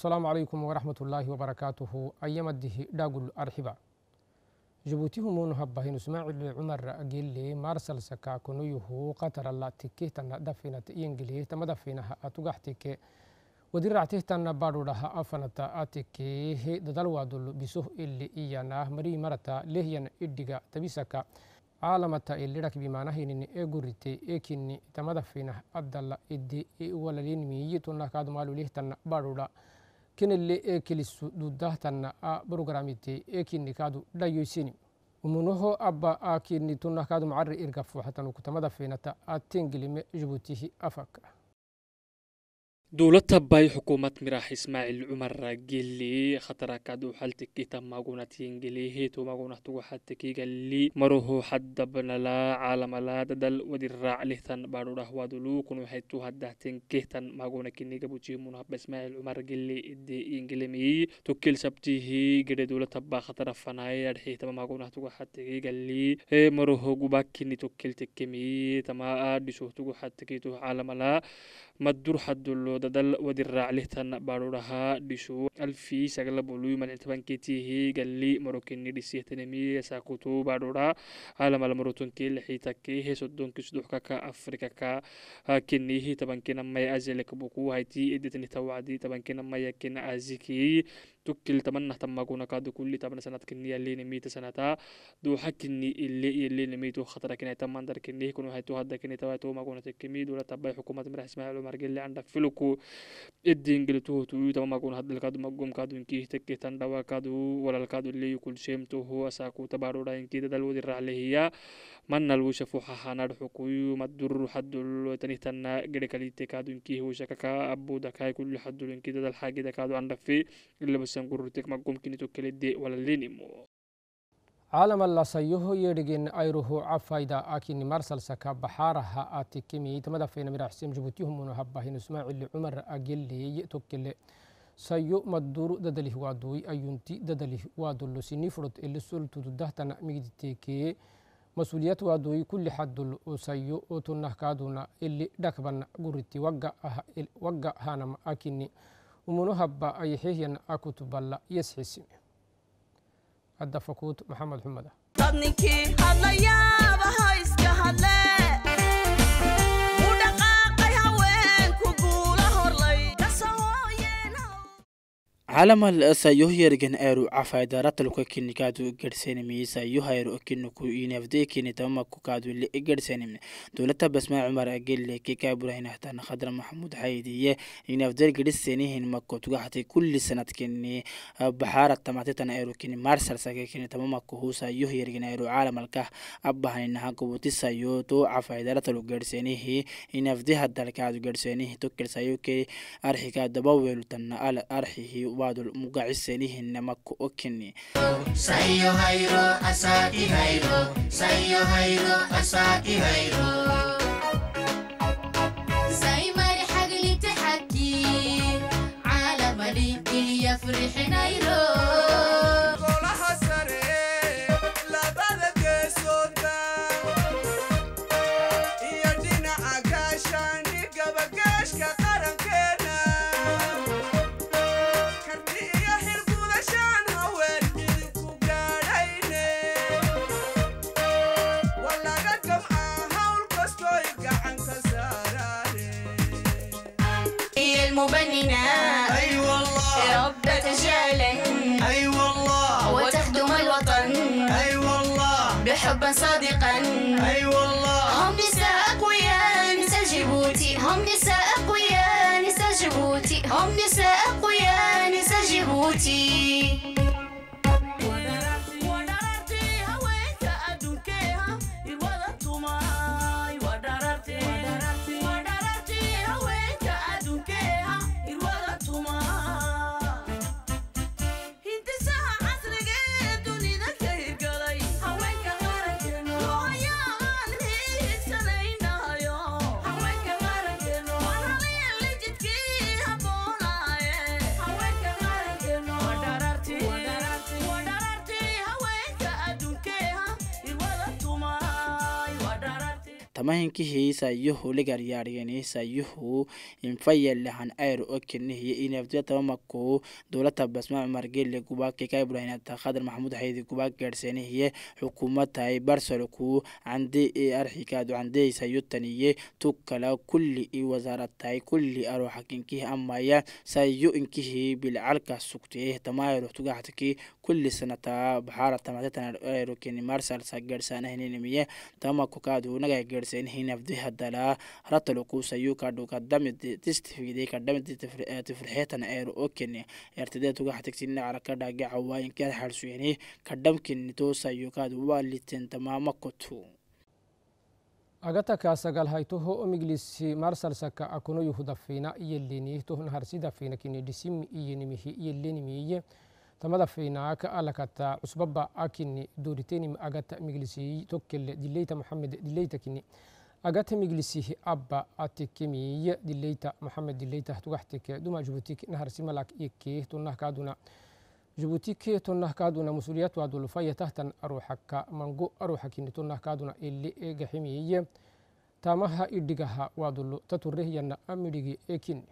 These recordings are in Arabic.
السلام عليكم ورحمة الله وبركاته أيام الده داقل أرحبا جبوتي همون هبهين اسماعيل عمر أقل لي مارسل سكا كنويه قطر الله تكيه تنا دفينة ينجليه تما دفينة أتوقع تكيه ودير رعته تنا بارو لها أفنة آتكيه ددلوا دل بسوه اللي إيانا مري مرتا لهين إدقا تبسكا caalamata ilidhak bimaanahaynini ee gurite eekini tamadafina adala idi iwalalin miyitunakaadumaalulihtanna badhuda kenelle ekelisu duddahtanna a programite ekini kadu dhayoysini umunuho abba akini tunah kadu macari irga fuuxatan ukutamada feenata atengilime jubutihi afaka دولتا باي حكومة مراح إسماعيل عمر جلي خطرا كادو حالتك إتم ماغونة تينجلي هيتو ماغونة حالتك جلي مروهو حد بنلا عالم لا ددل ودرع لهتن بارو رهوا دلو كنو حيتو هيتو هده تنكهتن ماغونة كني جي منحب إسماعيل عمر جلي إدي إنجلي مي تو إنجلمي سبتي هي جد دولتا با خطرا فناي أرحيه تما ماغونة توحاتك مروهو مروه جباك كني توكل تكمي تما أدي شو حالتك تو عالم لا madurxa dullodadal wadiraclihtan baruraha dhishu alfi sagala bului malcitabankeetihi galli marokini dhisihtanemi sakutu barura alamal marotonki lixitakehe sodonki suduxkaka afrikaka kinihi tabankinamaya azilek buku haiti edetni tawacdi tabankinamaya kina aziki تكل تمنى تما كونا كادو كل تمنى سنة كنية اللي نميت سنة دو حكني اللي اللي نميت خطر كنا تما در كنية كنو هاي تو هدا كنية تو ما كونا تكميد ولا تبع حكومة مرح اسمها لو مرجل اللي عندك فلوكو الدين قلتو تو تما كون هدا الكادو مقوم كادو إنك تكي تندوا كادو ولا الكادو اللي يكل تو هو ساكو تبارو راين كده تدلو دي عليه هي من الوشفو ححانا ما مدر حد لو تنهتنا قريكاليتي كادو إنك هو شكاكا أبو دكاي كل حد إنكي تدل حاجة دكادو عندك في اللي calamallasayuhu yeedhigin ayruhu cafayda akini marsalsaka baxaaraha atikimi tamadafayna miraxsim jubutihumunu habbahin ismaacili cumar ageleey tokkile sayo maduru dadalih waaduy ayunti dadalih waadulosini furod elisoltudu dahtana migditeekee مسؤوليات وادوي كل حد الأسيو وتنه كادونا اللي دكبنا قرتي وقع وقع هانم أكني umunu habba ay xihyan akutu balla yesxisime hadda fakuut عالم الأسا يهير جن أرو عفايدة رتلك كن كادو إجر سينمي سا يهير أكن كو ينفدي كن تما كادو اللي إجر سينمي دولة بس ما عمر أجل لك كابره هنا حتى نخدر محمود حيدية ينفدي إجر السنين هن مكو تجحت كل سنة كن بحارة تماتت أنا أرو كن مارسر سا كن تما مكو هو سا يهير جن أرو عالم الكه أبها إن ها كبوت سا يوتو عفايدة رتلك إجر سينمي ينفدي هدا الكادو إجر سينمي تكر سا يوكي أرحي كادو بويلو تنا أرحي qaado mugaci selihinama ku okini فرحنا يروح هم نساء أقوياء نساء جيبوتي هم نساء أقوياء نساء جيبوتي tamahinkihiisa yuhu ligaryaaryaniisa yuhu infayalahan ayr oo kinihiya inafdiya tamamaku dowlata basmaac margele gubaaki ka ibrahinata khadar maxamuud xaydi gubaak gaadhseenihiye xukuumadtahay barsalku candee ee arxikaadu candeeysa yutaniye tukala kulli i wasaaratahay kulli aro xakinkihi amaya sayo inkihii bilcalka sugtiyey tamayro tugaxtaki kulli sanata baxaara tamatatanaero kini marsal sa gaadhsaanahinimiye tamakukaadu nagaa gaadhsa سين هنا في ده الدلا رت لكو سيو كادو كدم تستفيد كدم تفرحتنا اه إير أوكين ارتدى توجه حتكسينا على كذا جع وين كذا حرسوينه كدم كن تو سيو كادو والتين تمام كتو agataka sagal haytoho omiglisi marsalsaka akono yuhudafina iyelini tohun harsida fina kinidisimi iyenimihi iyelenimiye tamada fiinaaka alakatta usbabba akinni duriteni agatta miglisihi tokkelle dileyta muhammed dileyta kinni agata miglisihi abba atikimiy dileyta muhammed dileyta tugaxtike duma jubutik naharsi malak ikih tunnah kaduna jubutik tunnah kaduna musuliyat wadulfaya tahtan aruxaka mango aruxakini tunnah kaduna ili egaximiye tamaha idigaha wadulu taturrehiyana amidigi ekinni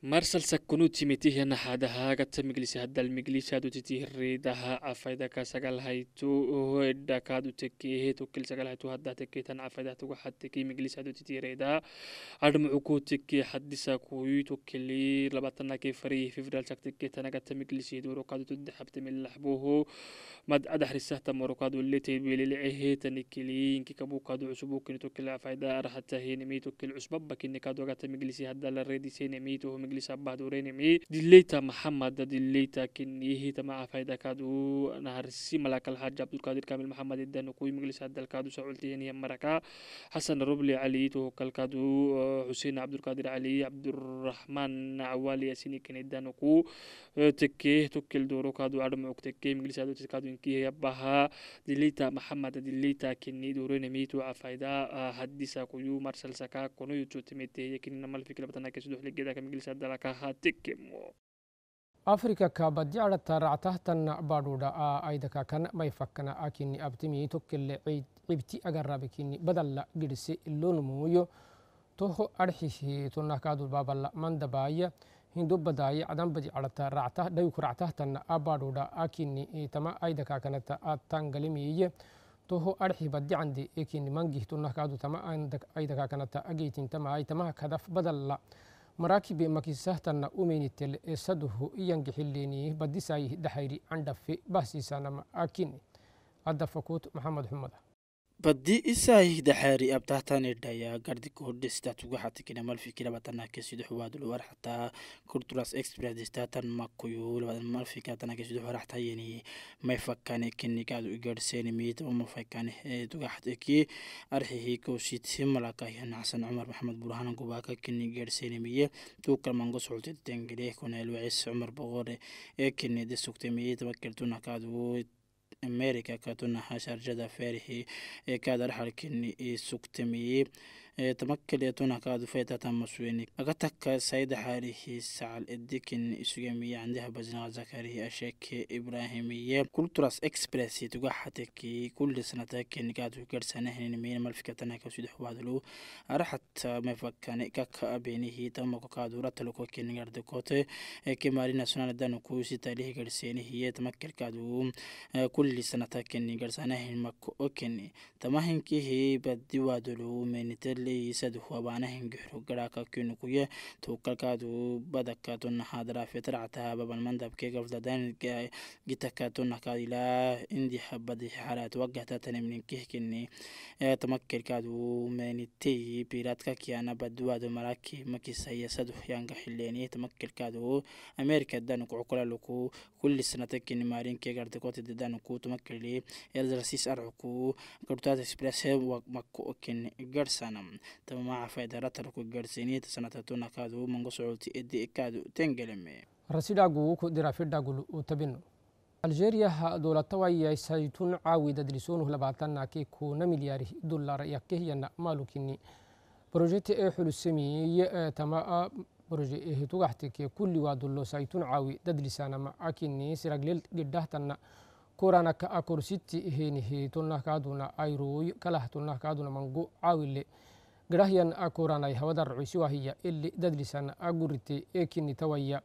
marsalsa kunutimitihianaxadahaagat miglisi hadal miglisaaduititihireedaha afaydaka sagalhaytu hoedhakaadutekehe tokil sagalhaytu haddatekeetan afaydatagaxateki miglisaaduititihireedaha admucukuteke xadisa kuyu tokili labatanake farii fifdalsaktekeetanagata miglisiidurokaadutudaxabtemilaxboho mad adaxrisahta morokaaduleteydbelilceheetanikiliinki kabukaadu cusubukini tokil afayda araxatahinimi tokil cusbabakini kaadogata miglisi hadala reedisenimi tohmi مجلس أبهد وريني مي دليتا محمد دليتا كنيه تما فايدة كادو نهار السي ملاك الحاج عبد القادر كامل محمد الدن كوي مجلس هذا الكادو سعولتين هي مركا حسن ربلي علي توك الكادو حسين عبد القادر علي عبد الرحمن عوالي ياسيني كن الدن كو تكيه توكل دورو كادو عرم تكيه مجلس هذا كادو انكيه يبها دليتا محمد دليتا كني دورين ميتو عفايدة هديسا كيو مرسل سكا كونو يوتيوب تميتي يكن نمال فكرة بتنا كسدوح لجدا كمجلس dalaka hatikimo afrika kabadyaada taractahtan badhuda a aidaka kan may fakkana akini abtimi tokkele cibti agaraabikini badalla girse lonmuyo toho arxihi tonakadu baballa mandabaya hindu badaya cadan badi cadata racta dhayku ractahtana abadhuda akini tama aidakakanata kanata atangalimiye toho arxi badicandi ekini mangih tunakadu tama aidaka kanata ageytin tamaai tamaha kadaf badalla maraakibbe makisahtana umeynitele eessadaho iyangixileeniyey badisaayihi dhaxayri candhafe bahsiisaanama aakine adda fakuut maxamed xumada badii isaahidaxaari abtahtanedhaya gardi kordhestatugaxatikina malfiki labatanake sidox waadulwaraxtaa kurtulas exprestatan makuyu malfikatanaake sidox waraxtayeni mayfakane kinigaadu igarsenimi taba mafaykane dugaxateki arxihi kowsiti malakayanaxsan cumar maxamed burhan gubaaka kini garsenimiye tuukalmango sultitengere koneelwacis cumar boqore ee kinede sugtemiye taba kertunakaadu أمريكا كاتونا حاشر جدا فارحي كادر حالكني سكتمي تمكّل يتونا كاد فيتا تمسويني أقتك سيد حاريه سعال إن إسوغمي عندها بزنا زكريه أشيك إبراهيمية كل تراس إكسبرسي تقاحتك كل سنة تاكن قادو قرسانه نمين مالفكتنا كسيد حوادلو أرحت مفكان أبيني هي تم قادو رتلوكو كن كوت كماري سنة دانو كوسي سنة هي تمكل كادو كل سنة تاكن هني مكو أكن تمهن كيه بدي وادلو من تل ليسد وبانهم جحرو قراكا كينو كويا توكل كادو بدك كاتو نحادرا في ترعتها بابن مندب كي قفل دان جتا كاتو نكادي لا اندي حبد حالات وقعتا تنمنين كيه كني تمكر كادو من تي بيرات كاكيانا بدوادو مراكي مكي سيسد يانغا حليني تمكر كادو امريكا دانو كوكولا لوكو كل سنة تكني مارين كي قردكوتي دانو كو تمكر لي الدرسيس ارعكو كرتات اسبريس ومكو كن قرسانم tamaamacafay daratarku gaadhsiiniyata sanataduna kaadu umangu dowlatawayay saytun caawi dilisoonuh labaatanaki kuna milyaari dollar yakkehiyana maalukini brojete ee xulusemiye tama broje ehitugaxtike kulli waa dullo saytun caawi dadlisanama akini siragleel gidhahtanna kuranaka akorsiti eheni heetonah kaaduna ayrooy kalahtonah kaaduna mango caawile garahyan akuranai hawadar cuisuwahiya ili dadlisan agurite ekini tawaya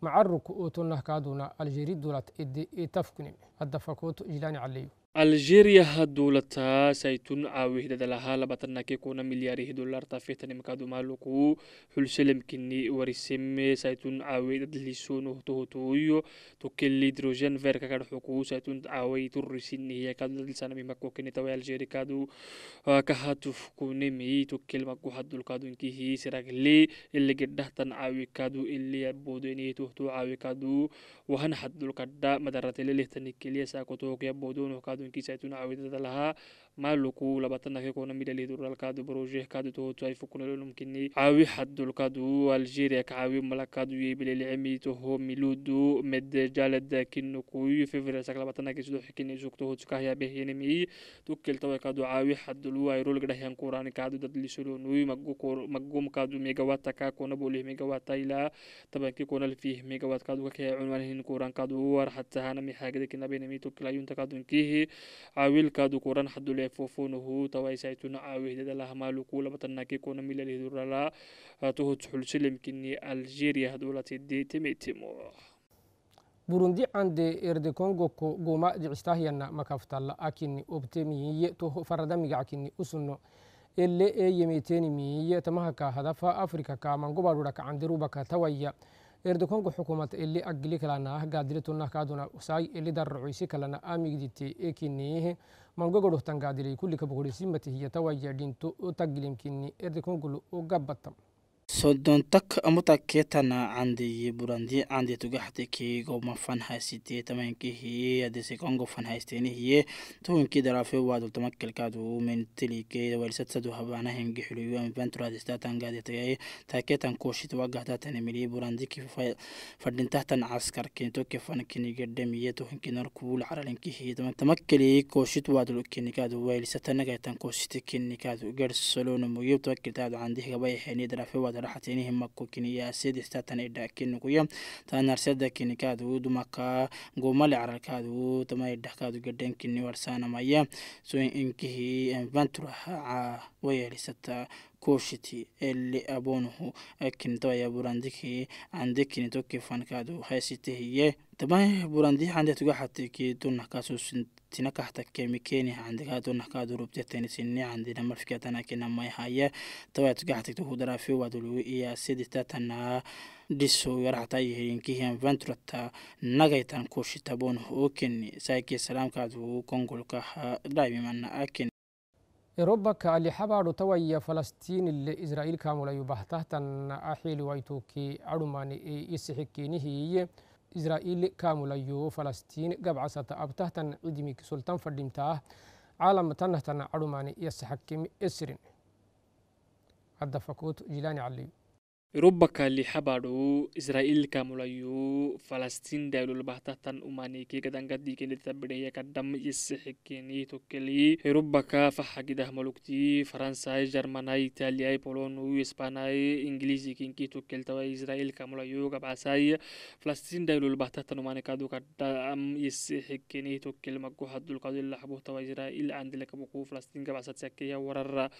macaruk utunah kaaduna aljeriddulat idi itafkunim hadda fakuutu jilani caleyu algeria hadduulataa saytun caawihdadalahaa labatanake kuna milyaarihi dolarta fetanimakaadumaaloku hulselemkini wariseme saytun caawihdadlisunohtohotoyo tokelidrogen verkakadxuku saytun caaway turrisinihiyakadadilsanamimako algerikadu kahatufkunemi tokelmaku haddulkadunkihi siragle iligedhahtan caawikadu iliyaboodenihi tohto caawikadu wahan haddulkadha madaratelelehtanikeliya saakotohokyabodonohkadu dhadhankiisa adduun caawidada lahaa maluku labaatana kekona midhaliduralkadu barojehkadu tohotuaifukunalolumkini cawi xadulkadu algeria kacawi malakadu yebilelcemi toho miludu medjaled kinukuy fevresak labaatana kisudo xikini suktohotukahyabehenemi tukkeltawekadu cawi xadulu airolgadhahyan kurani kadu dadlisolonuy magumkadu megawata kakona boleh megawata ila tabanki konal fih megawat kadu kakaya cunwanhin kuran kadu war xatahana mixaagada kinabenemi tukkelayunta kadunkihi cawil kadu kuran xadule ಫೋಫೋನು ಹೂ ತವಾಯಿಸಾಯ್ತುನ ಆವಿಹದಲ ಹಮಾಲು ಕೂಲಬತನ್ನಾಕಿ ಕೋನ tuhut xulsilimkini algeria hadulasidii timitimo burundi ande erde kongoko goma dicistahyana makaftala akini obtemiyiye toho faradamiga akini usuno ele eyemetenimiyiye tamahaka hadafa afrika ka mangobarura ka candirubaka tawaya erdokongo xukuumad ili agili kalanaah gaadilitunah kaaduna usai ili darruisi kalana amigditi ekiniihe mangogodohtan gaadilay kulika bogorisima tihiyata wayadhinto tagilimkini erdokongulu ugabatam سودان تك أمتا كيتانا عندي بولاندي عندي تغاحتي كي غوما فان هاي سيتي تمين كي هي ديسي كونغو فان هاي ستيني هي توين كي درافي واد التمكل كادو من تلي كي دوال ست سدو هبانا هنجي حلو يوان بان تراد استاتان غاد يتغي تا كيتان كوشي تاني ملي بولاندي كي فاي فردن تحتان عسكر كي نتو كي فان كي نيجر دمية توين كي نار كبول كي هي تمين تمكلي كوشي تواد لو كي نيكادو ويل ستان غاية تان كوشي تكي نيكادو غير سلو نمو عندي هبايا حيني درافي واد madaxweynaha mako kiniya sideetan idha kiniguya taanarsada kinikaadu dumaka gomale caralkaadu tama idhahkaadu gadhan kiniwarsanamaya so inkihii eh, ventura ah, wayeelisata كوشتي اللي أبونه كنتو يا براندكي عندك كنتو كيفان كادو هايسيتي هي تبان بوراندي عندك تقول حتى كي دون كاسو تنك حتى كيمي عندك هادو نحكا دروب تاني سني عندنا مرفكات أنا كنا ما يحيى توا تقول حتى تهود رافي وادلو إيا سيدي تاتنا dhiso yarxata yehirinkihian ventrata nagaytan kushitaboon oo keni saike salaamkaadu kongolka dhaibimana aken يروبا كالي حبا رتوي فلسطين اللي الإسرائيل كامولا يبحثه تن أحيل ويتوكي عرمان يسحكينه إسرائيل كامولا يو فلسطين قبع ستا أبته تن عدمي سلطان فردمتاه عالم تنه تن عرمان يسحكي إسرين هذا فكوت جيلاني عليو Yurubbakali habadhu Israa'ilka mulayu Falastiin dailulbahtatan umaniki kadangadikenita bideya kadam isixikini tokeli Yurubbaka fahagidah malukti Faransai Jarmanai Italiai Polonu Ispanai Ingilizi kinki tokeltawa Israa'ilka mulayu kabasai Falastiin dailulbahtatan umanikadu kadam isixikini tokel magu hadulqadil lahbuhtawa Israa'il andilaka buku Falastiin kabasat sakiya warara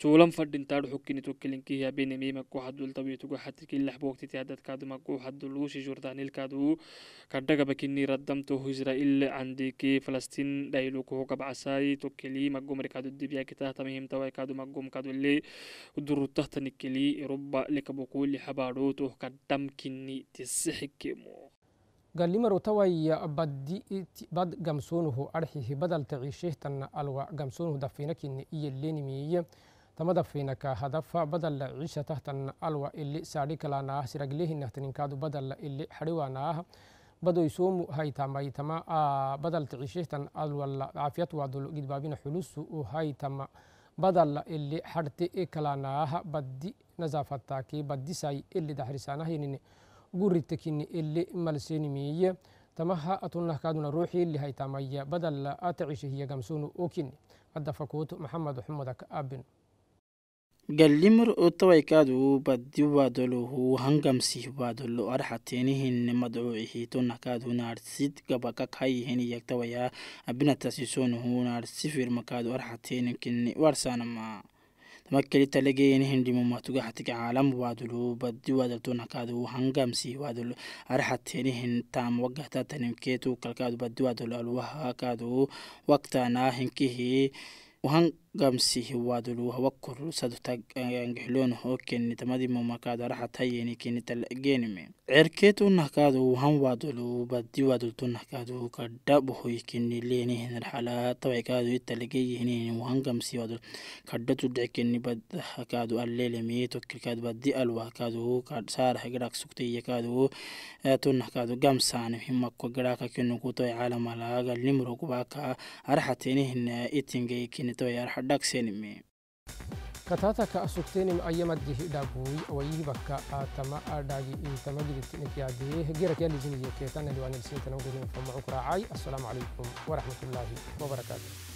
Tulam fadintadu hukini tokelinkiya benemi magu hadulta tabiitugu xatikii lix boogtiti hadadkaadumaquu xaduluushi jordaanilkaadu kadhagabakinii radamtohu israa'il candikii falastiin dhaylukuhu gabcasaay tokeli magomrikaadu dibyakitahtamihimtawaikaadu magomkaadule udurutahtanikilii eruba likabukuuli xabaadhootoh kadhamkini tisixikemo قال توي بدي بد جمسونه أرحيه بدل تعيشه تن ألوى جمسونه دفينك إن إيه اللي نميه تمدا فينك هدف بدل عيشة تحت الألوى اللي ساريك لنا سرقليه نهتنين كادو بدل اللي حريوانا بدو يسوم هاي تما تما آه بدل تعيشه تن الألوى عافية وادل قد بابين حلوس وهاي تما بدل اللي حرتي إكلانا بدي نزافتاكي بدي ساي اللي دحرسانا هينيني قريتكيني اللي ملسيني ميه tamaha atunahkaaduna ruuxii lihay tamaya badala atacishihiyagam sunu okini hadda fakuuto maxamed xumudak abin galli mur'utawaikaadubadiwadoluhu hangamsihbadolo arxatenihinne madcuucihitonakaadunarsid gabakakhayiheniyagtawayaa abinatasisonuhunarsifirmakaadu arxatenikinne warsanama tamakelitalegeenihindhimumatugaxatiga caalamubaadulu badiwadaltonakaadu hangamsihbadolo arxatenihin taamwagahtatanimkeetu kalkaadu badiwadolo alwaha kaadu hang gamsi wadulu hawakor sadota angixlon ho keni tamadi mamakada raxata yeni keni talgenime cerketu nahkadu han wadulu badi wadultu nahkadu kadhabohoy keni lenihin raxala tawaikadu italgeyihinin han gamsi wadul kadhatu dhic keni badahakadu alelemi tokkilkad badi alwakadu sarah gadak suktiyakadu tu nahkadu gamsanimhimako gadaka kenuku toy calamala galnimrokubaka araxatenihin itingey keni toy araxa dhaqseenime kataata ka asugteenim ayyamaddihi dhaabuuy awayii bakka aatama adhaagi iitama giditti nityaadee gerakiya liziniyee keetan adiwaan ilsiintanam gurin famacu kuraacay assalaamu calaykum waraxmatullaahi wabarakaatu